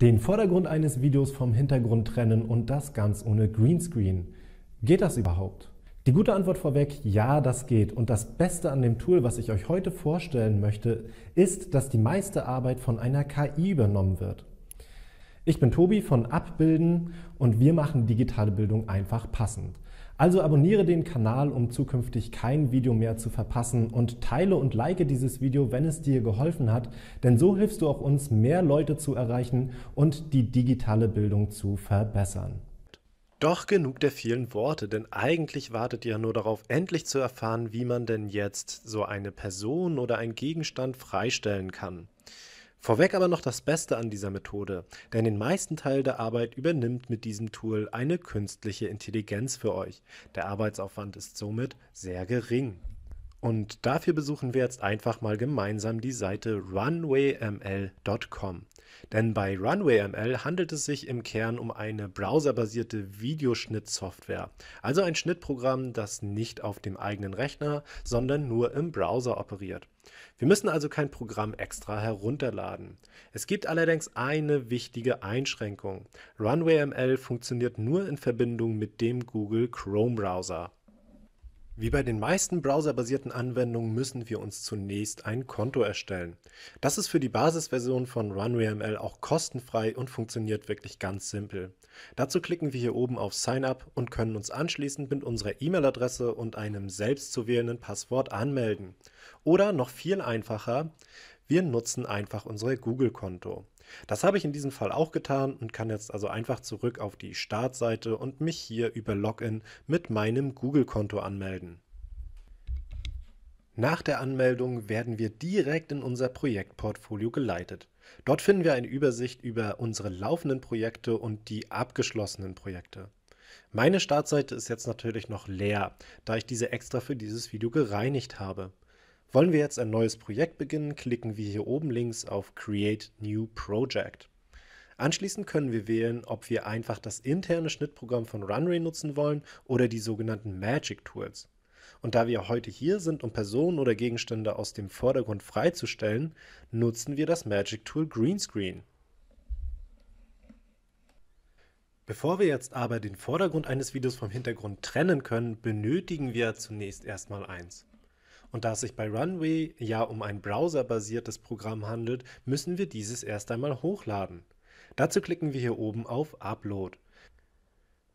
Den Vordergrund eines Videos vom Hintergrund trennen und das ganz ohne Greenscreen. Geht das überhaupt? Die gute Antwort vorweg, ja, das geht. Und das Beste an dem Tool, was ich euch heute vorstellen möchte, ist, dass die meiste Arbeit von einer KI übernommen wird. Ich bin Tobi von Abbilden und wir machen digitale Bildung einfach passend. Also abonniere den Kanal, um zukünftig kein Video mehr zu verpassen und teile und like dieses Video, wenn es dir geholfen hat, denn so hilfst du auch uns, mehr Leute zu erreichen und die digitale Bildung zu verbessern. Doch genug der vielen Worte, denn eigentlich wartet ihr nur darauf, endlich zu erfahren, wie man denn jetzt so eine Person oder einen Gegenstand freistellen kann. Vorweg aber noch das Beste an dieser Methode, denn den meisten Teil der Arbeit übernimmt mit diesem Tool eine künstliche Intelligenz für euch. Der Arbeitsaufwand ist somit sehr gering. Und dafür besuchen wir jetzt einfach mal gemeinsam die Seite runwayml.com. Denn bei Runway ML handelt es sich im Kern um eine browserbasierte Videoschnittsoftware, also ein Schnittprogramm, das nicht auf dem eigenen Rechner, sondern nur im Browser operiert. Wir müssen also kein Programm extra herunterladen. Es gibt allerdings eine wichtige Einschränkung. Runway ML funktioniert nur in Verbindung mit dem Google Chrome Browser. Wie bei den meisten browserbasierten Anwendungen müssen wir uns zunächst ein Konto erstellen. Das ist für die Basisversion von Runway ML auch kostenfrei und funktioniert wirklich ganz simpel. Dazu klicken wir hier oben auf Sign Up und können uns anschließend mit unserer E-Mail-Adresse und einem selbst zu wählenden Passwort anmelden. Oder noch viel einfacher, wir nutzen einfach unser Google-Konto. Das habe ich in diesem Fall auch getan und kann jetzt also einfach zurück auf die Startseite und mich hier über Login mit meinem Google-Konto anmelden. Nach der Anmeldung werden wir direkt in unser Projektportfolio geleitet. Dort finden wir eine Übersicht über unsere laufenden Projekte und die abgeschlossenen Projekte. Meine Startseite ist jetzt natürlich noch leer, da ich diese extra für dieses Video gereinigt habe. Wollen wir jetzt ein neues Projekt beginnen, klicken wir hier oben links auf Create New Project. Anschließend können wir wählen, ob wir einfach das interne Schnittprogramm von Runray nutzen wollen oder die sogenannten Magic Tools. Und da wir heute hier sind, um Personen oder Gegenstände aus dem Vordergrund freizustellen, nutzen wir das Magic Tool Greenscreen. Bevor wir jetzt aber den Vordergrund eines Videos vom Hintergrund trennen können, benötigen wir zunächst erstmal eins. Und da es sich bei Runway ja um ein browserbasiertes Programm handelt, müssen wir dieses erst einmal hochladen. Dazu klicken wir hier oben auf Upload.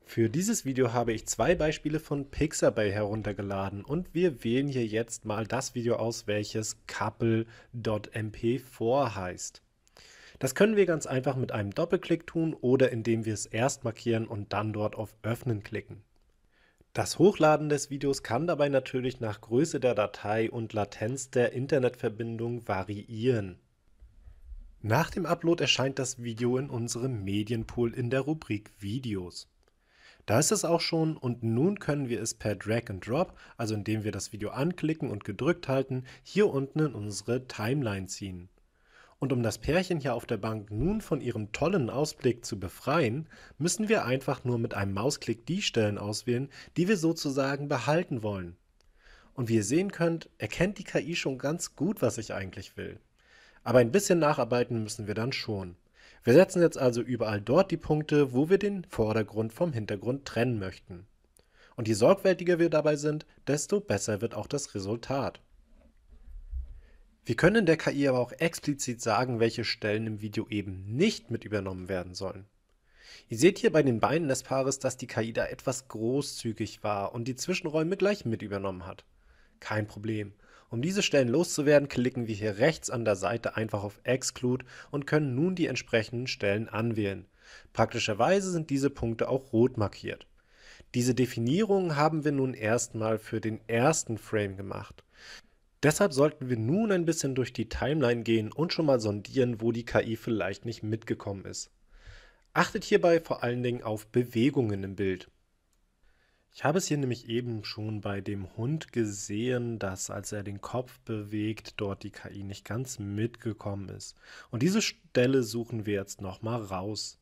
Für dieses Video habe ich zwei Beispiele von Pixabay heruntergeladen und wir wählen hier jetzt mal das Video aus, welches couple.mp4 heißt. Das können wir ganz einfach mit einem Doppelklick tun oder indem wir es erst markieren und dann dort auf Öffnen klicken. Das Hochladen des Videos kann dabei natürlich nach Größe der Datei und Latenz der Internetverbindung variieren. Nach dem Upload erscheint das Video in unserem Medienpool in der Rubrik Videos. Da ist es auch schon und nun können wir es per Drag and Drop, also indem wir das Video anklicken und gedrückt halten, hier unten in unsere Timeline ziehen. Und um das Pärchen hier auf der Bank nun von ihrem tollen Ausblick zu befreien, müssen wir einfach nur mit einem Mausklick die Stellen auswählen, die wir sozusagen behalten wollen. Und wie ihr sehen könnt, erkennt die KI schon ganz gut, was ich eigentlich will. Aber ein bisschen nacharbeiten müssen wir dann schon. Wir setzen jetzt also überall dort die Punkte, wo wir den Vordergrund vom Hintergrund trennen möchten. Und je sorgfältiger wir dabei sind, desto besser wird auch das Resultat. Wir können der KI aber auch explizit sagen, welche Stellen im Video eben nicht mit übernommen werden sollen. Ihr seht hier bei den Beinen des Paares, dass die KI da etwas großzügig war und die Zwischenräume gleich mit übernommen hat. Kein Problem. Um diese Stellen loszuwerden, klicken wir hier rechts an der Seite einfach auf Exclude und können nun die entsprechenden Stellen anwählen. Praktischerweise sind diese Punkte auch rot markiert. Diese Definierung haben wir nun erstmal für den ersten Frame gemacht. Deshalb sollten wir nun ein bisschen durch die Timeline gehen und schon mal sondieren, wo die KI vielleicht nicht mitgekommen ist. Achtet hierbei vor allen Dingen auf Bewegungen im Bild. Ich habe es hier nämlich eben schon bei dem Hund gesehen, dass als er den Kopf bewegt, dort die KI nicht ganz mitgekommen ist. Und diese Stelle suchen wir jetzt nochmal raus.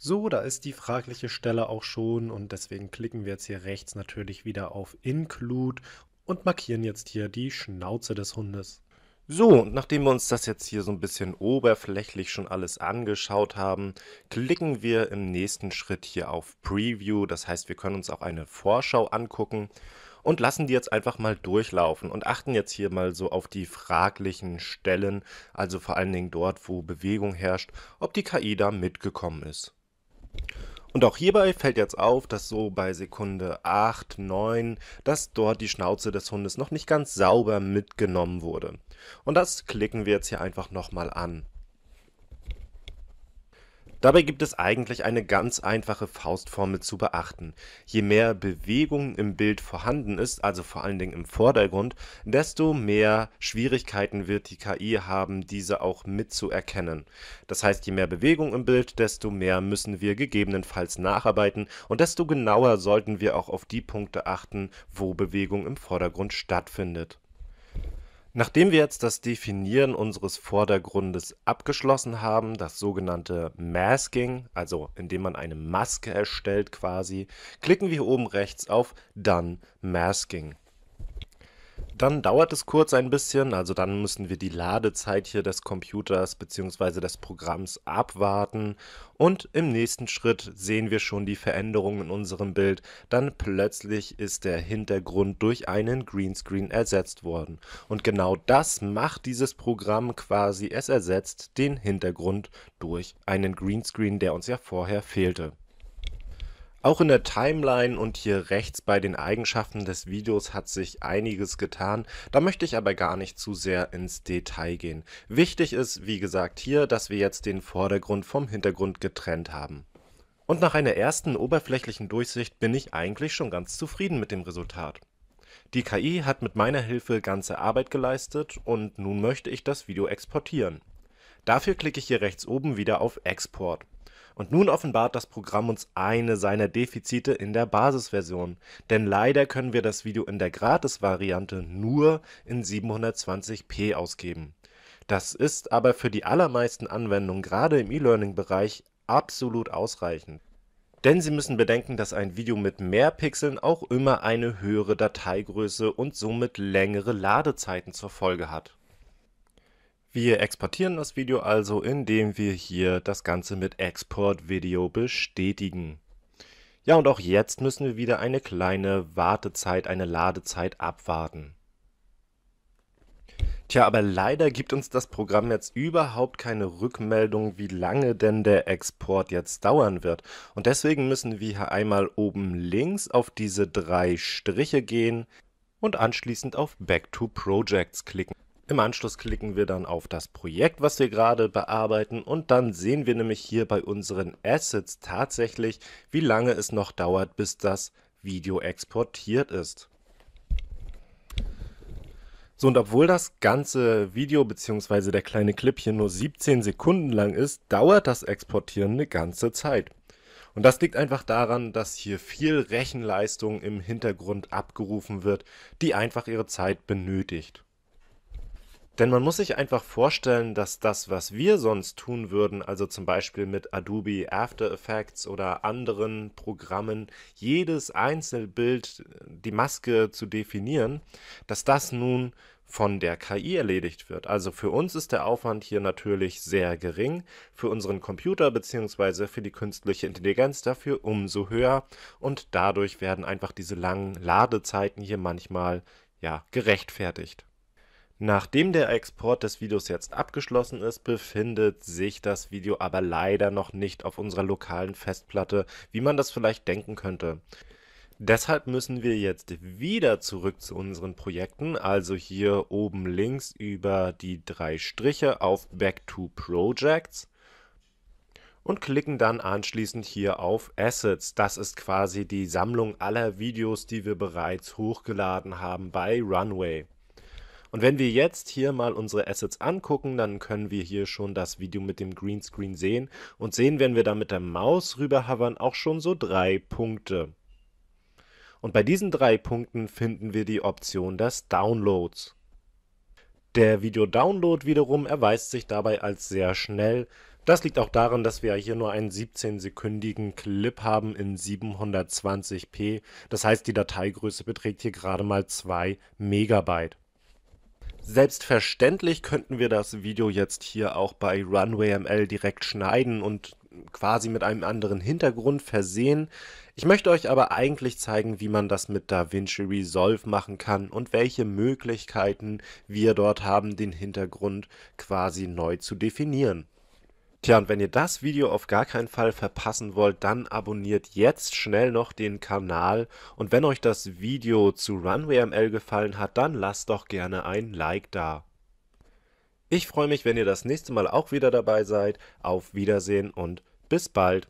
So, da ist die fragliche Stelle auch schon und deswegen klicken wir jetzt hier rechts natürlich wieder auf Include und markieren jetzt hier die Schnauze des Hundes. So, nachdem wir uns das jetzt hier so ein bisschen oberflächlich schon alles angeschaut haben, klicken wir im nächsten Schritt hier auf Preview. Das heißt, wir können uns auch eine Vorschau angucken und lassen die jetzt einfach mal durchlaufen und achten jetzt hier mal so auf die fraglichen Stellen, also vor allen Dingen dort, wo Bewegung herrscht, ob die KI da mitgekommen ist. Und auch hierbei fällt jetzt auf, dass so bei Sekunde 8, 9, dass dort die Schnauze des Hundes noch nicht ganz sauber mitgenommen wurde. Und das klicken wir jetzt hier einfach nochmal an. Dabei gibt es eigentlich eine ganz einfache Faustformel zu beachten. Je mehr Bewegung im Bild vorhanden ist, also vor allen Dingen im Vordergrund, desto mehr Schwierigkeiten wird die KI haben, diese auch mitzuerkennen. Das heißt, je mehr Bewegung im Bild, desto mehr müssen wir gegebenenfalls nacharbeiten und desto genauer sollten wir auch auf die Punkte achten, wo Bewegung im Vordergrund stattfindet. Nachdem wir jetzt das Definieren unseres Vordergrundes abgeschlossen haben, das sogenannte Masking, also indem man eine Maske erstellt quasi, klicken wir oben rechts auf Done Masking dann dauert es kurz ein bisschen, also dann müssen wir die Ladezeit hier des Computers bzw. des Programms abwarten und im nächsten Schritt sehen wir schon die Veränderung in unserem Bild, dann plötzlich ist der Hintergrund durch einen Greenscreen ersetzt worden. Und genau das macht dieses Programm quasi, es ersetzt den Hintergrund durch einen Greenscreen, der uns ja vorher fehlte. Auch in der Timeline und hier rechts bei den Eigenschaften des Videos hat sich einiges getan, da möchte ich aber gar nicht zu sehr ins Detail gehen. Wichtig ist, wie gesagt, hier, dass wir jetzt den Vordergrund vom Hintergrund getrennt haben. Und nach einer ersten oberflächlichen Durchsicht bin ich eigentlich schon ganz zufrieden mit dem Resultat. Die KI hat mit meiner Hilfe ganze Arbeit geleistet und nun möchte ich das Video exportieren. Dafür klicke ich hier rechts oben wieder auf Export. Und nun offenbart das Programm uns eine seiner Defizite in der Basisversion, denn leider können wir das Video in der Gratis-Variante nur in 720p ausgeben. Das ist aber für die allermeisten Anwendungen gerade im E-Learning-Bereich absolut ausreichend. Denn Sie müssen bedenken, dass ein Video mit mehr Pixeln auch immer eine höhere Dateigröße und somit längere Ladezeiten zur Folge hat. Wir exportieren das Video also, indem wir hier das Ganze mit Export Video bestätigen. Ja, und auch jetzt müssen wir wieder eine kleine Wartezeit, eine Ladezeit abwarten. Tja, aber leider gibt uns das Programm jetzt überhaupt keine Rückmeldung, wie lange denn der Export jetzt dauern wird. Und deswegen müssen wir hier einmal oben links auf diese drei Striche gehen und anschließend auf Back to Projects klicken. Im Anschluss klicken wir dann auf das Projekt, was wir gerade bearbeiten und dann sehen wir nämlich hier bei unseren Assets tatsächlich, wie lange es noch dauert, bis das Video exportiert ist. So, und obwohl das ganze Video bzw. der kleine Clip hier nur 17 Sekunden lang ist, dauert das Exportieren eine ganze Zeit. Und das liegt einfach daran, dass hier viel Rechenleistung im Hintergrund abgerufen wird, die einfach ihre Zeit benötigt. Denn man muss sich einfach vorstellen, dass das, was wir sonst tun würden, also zum Beispiel mit Adobe After Effects oder anderen Programmen, jedes Einzelbild, die Maske zu definieren, dass das nun von der KI erledigt wird. Also für uns ist der Aufwand hier natürlich sehr gering, für unseren Computer bzw. für die künstliche Intelligenz dafür umso höher und dadurch werden einfach diese langen Ladezeiten hier manchmal ja gerechtfertigt. Nachdem der Export des Videos jetzt abgeschlossen ist, befindet sich das Video aber leider noch nicht auf unserer lokalen Festplatte, wie man das vielleicht denken könnte. Deshalb müssen wir jetzt wieder zurück zu unseren Projekten, also hier oben links über die drei Striche auf Back to Projects und klicken dann anschließend hier auf Assets. Das ist quasi die Sammlung aller Videos, die wir bereits hochgeladen haben bei Runway. Und wenn wir jetzt hier mal unsere Assets angucken, dann können wir hier schon das Video mit dem Greenscreen sehen und sehen, wenn wir da mit der Maus rüber hovern, auch schon so drei Punkte. Und bei diesen drei Punkten finden wir die Option des Downloads. Der Video-Download wiederum erweist sich dabei als sehr schnell. Das liegt auch daran, dass wir hier nur einen 17-sekündigen Clip haben in 720p. Das heißt, die Dateigröße beträgt hier gerade mal 2 Megabyte. Selbstverständlich könnten wir das Video jetzt hier auch bei Runway ML direkt schneiden und quasi mit einem anderen Hintergrund versehen. Ich möchte euch aber eigentlich zeigen, wie man das mit DaVinci Resolve machen kann und welche Möglichkeiten wir dort haben, den Hintergrund quasi neu zu definieren. Tja, und wenn ihr das Video auf gar keinen Fall verpassen wollt, dann abonniert jetzt schnell noch den Kanal. Und wenn euch das Video zu Runway ML gefallen hat, dann lasst doch gerne ein Like da. Ich freue mich, wenn ihr das nächste Mal auch wieder dabei seid. Auf Wiedersehen und bis bald.